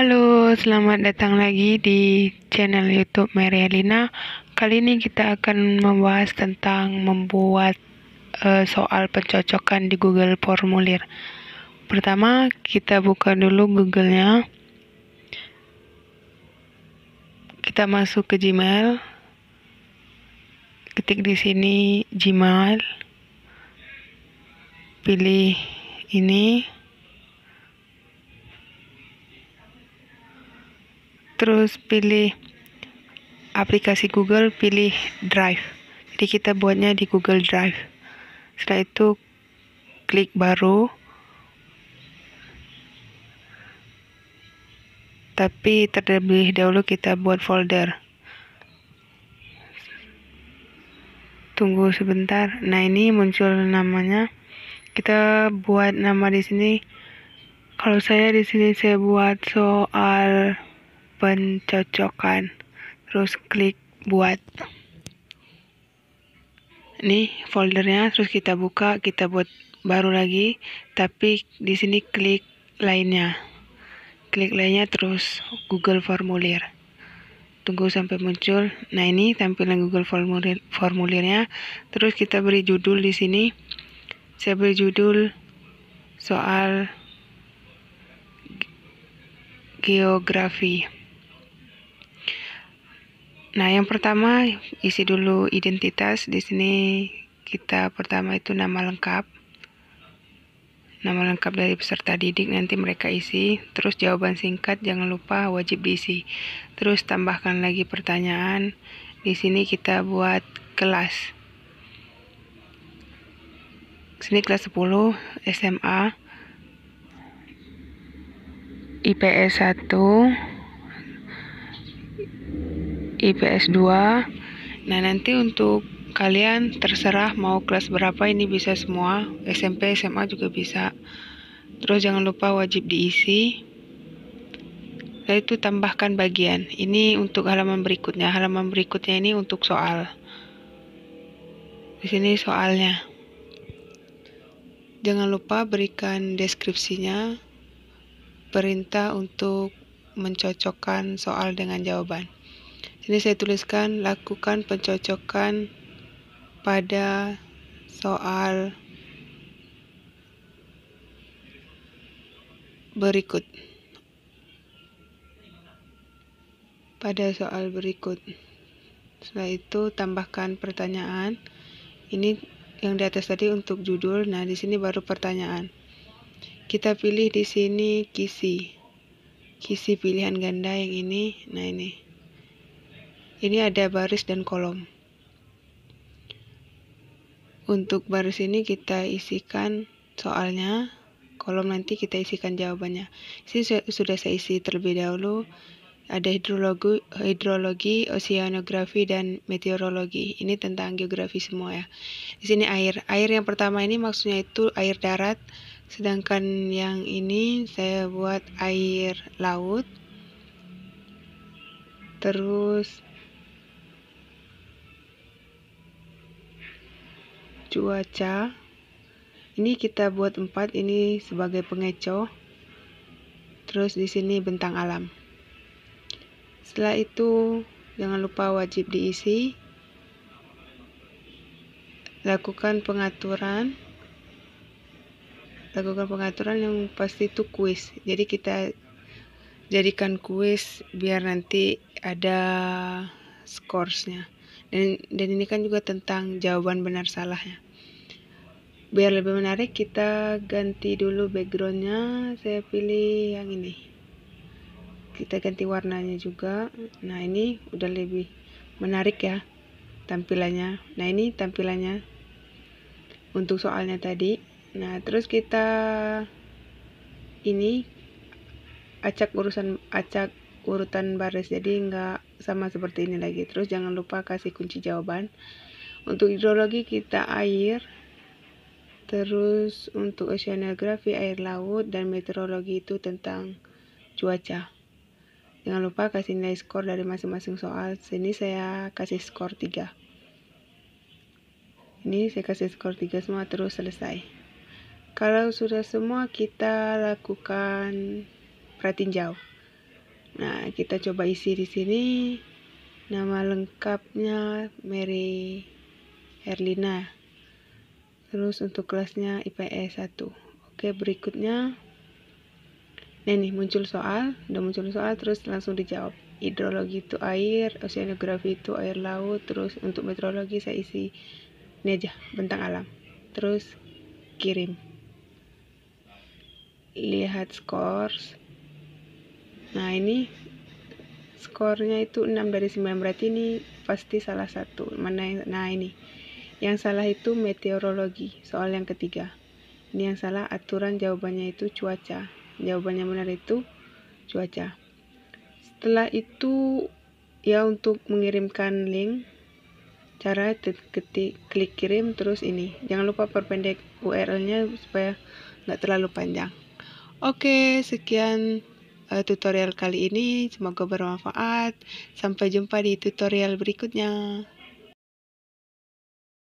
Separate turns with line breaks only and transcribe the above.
Halo, selamat datang lagi di channel YouTube Marialina. Kali ini kita akan membahas tentang membuat uh, soal pencocokan di Google Formulir. Pertama, kita buka dulu Google-nya. Kita masuk ke Gmail. Ketik di sini Gmail. Pilih ini. terus pilih aplikasi Google pilih Drive jadi kita buatnya di Google Drive setelah itu klik baru tapi terlebih dahulu kita buat folder tunggu sebentar nah ini muncul namanya kita buat nama di sini kalau saya di sini saya buat soal pencocokan terus klik buat nih foldernya terus kita buka kita buat baru lagi tapi di sini klik lainnya klik lainnya terus Google formulir tunggu sampai muncul nah ini tampilan Google formulir formulirnya terus kita beri judul di sini saya beri judul soal geografi Nah, yang pertama isi dulu identitas. Di sini kita pertama itu nama lengkap. Nama lengkap dari peserta didik nanti mereka isi, terus jawaban singkat jangan lupa wajib diisi. Terus tambahkan lagi pertanyaan. Di sini kita buat kelas. Sini kelas 10 SMA IPS 1 IPS 2. Nah, nanti untuk kalian terserah mau kelas berapa ini bisa semua, SMP, SMA juga bisa. Terus jangan lupa wajib diisi. Lalu itu tambahkan bagian. Ini untuk halaman berikutnya. Halaman berikutnya ini untuk soal. Di sini soalnya. Jangan lupa berikan deskripsinya. Perintah untuk mencocokkan soal dengan jawaban. Sini saya tuliskan lakukan pencocokan pada soal berikut. Pada soal berikut. Setelah itu tambahkan pertanyaan. Ini yang di atas tadi untuk judul. Nah, di sini baru pertanyaan. Kita pilih di sini kisi. Kisi pilihan ganda yang ini. Nah, ini ini ada baris dan kolom untuk baris ini kita isikan soalnya kolom nanti kita isikan jawabannya sini sudah saya isi terlebih dahulu ada hidrologi, hidrologi, oceanografi dan meteorologi. Ini tentang geografi semua ya. Di sini air. Air yang pertama ini maksudnya itu air darat, sedangkan yang ini saya buat air laut. Terus cuaca ini kita buat empat ini sebagai pengecoh terus di sini bentang alam setelah itu jangan lupa wajib diisi lakukan pengaturan lakukan pengaturan yang pasti itu kuis jadi kita jadikan kuis biar nanti ada skorsnya dan, dan ini kan juga tentang jawaban benar salahnya. Biar lebih menarik kita ganti dulu backgroundnya. Saya pilih yang ini. Kita ganti warnanya juga. Nah ini udah lebih menarik ya tampilannya. Nah ini tampilannya untuk soalnya tadi. Nah terus kita ini acak urusan acak urutan baris jadi nggak sama seperti ini lagi terus jangan lupa kasih kunci jawaban untuk hidrologi kita air terus untuk oceanografi air laut dan meteorologi itu tentang cuaca jangan lupa kasih nilai skor dari masing-masing soal sini saya kasih skor 3 ini saya kasih skor 3 semua terus selesai kalau sudah semua kita lakukan pratinjau Nah, kita coba isi di sini nama lengkapnya Mary Erlina. Terus untuk kelasnya IPS 1. Oke, berikutnya Nah, nih muncul soal, udah muncul soal terus langsung dijawab. Hidrologi itu air, oceanografi itu air laut, terus untuk meteorologi saya isi ini aja, bentang alam. Terus kirim. Lihat skor nah ini skornya itu 6 dari 9 berarti ini pasti salah satu mana yang, nah ini yang salah itu meteorologi soal yang ketiga ini yang salah aturan jawabannya itu cuaca jawabannya benar itu cuaca setelah itu ya untuk mengirimkan link cara ketik klik kirim terus ini jangan lupa perpendek URL-nya supaya nggak terlalu panjang oke sekian uh, tutorial kali ini. Semoga bermanfaat. Sampai jumpa di tutorial berikutnya.